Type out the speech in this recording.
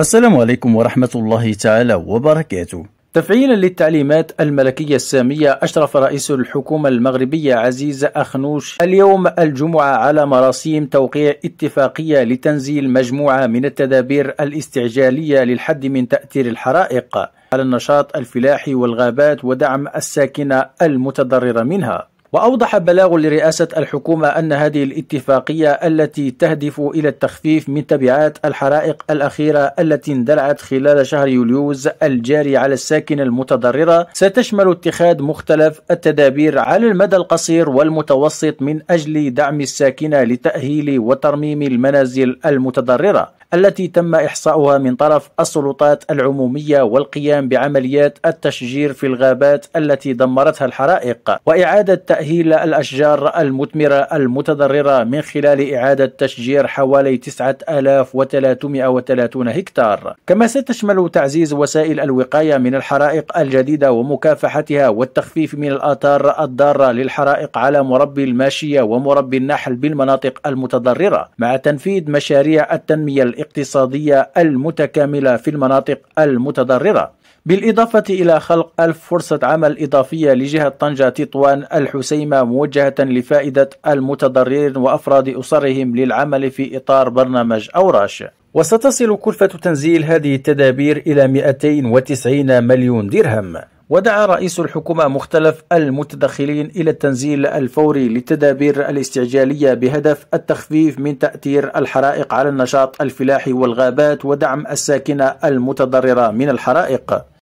السلام عليكم ورحمة الله تعالى وبركاته تفعيلا للتعليمات الملكية السامية أشرف رئيس الحكومة المغربية عزيز أخنوش اليوم الجمعة على مراسيم توقيع اتفاقية لتنزيل مجموعة من التدابير الاستعجالية للحد من تأثير الحرائق على النشاط الفلاحي والغابات ودعم الساكنة المتضررة منها وأوضح بلاغ لرئاسة الحكومة أن هذه الاتفاقية التي تهدف إلى التخفيف من تبعات الحرائق الأخيرة التي اندلعت خلال شهر يوليوز الجاري على الساكنة المتضررة ستشمل اتخاذ مختلف التدابير على المدى القصير والمتوسط من أجل دعم الساكنة لتأهيل وترميم المنازل المتضررة التي تم إحصاؤها من طرف السلطات العمومية والقيام بعمليات التشجير في الغابات التي دمرتها الحرائق وإعادة تأهيل الأشجار المثمرة المتضررة من خلال إعادة تشجير حوالي 9330 هكتار كما ستشمل تعزيز وسائل الوقاية من الحرائق الجديدة ومكافحتها والتخفيف من الآثار الضارة للحرائق على مربي الماشية ومربي النحل بالمناطق المتضررة مع تنفيذ مشاريع التنمية الاقتصادية المتكاملة في المناطق المتضررة بالإضافة إلى خلق ألف فرصة عمل إضافية لجهة طنجة تطوان الحسيمة موجهة لفائدة المتضررين وأفراد أسرهم للعمل في إطار برنامج أوراش وستصل كلفة تنزيل هذه التدابير إلى 290 مليون درهم ودعا رئيس الحكومة مختلف المتدخلين إلى التنزيل الفوري للتدابير الاستعجالية بهدف التخفيف من تأثير الحرائق على النشاط الفلاحي والغابات ودعم الساكنة المتضررة من الحرائق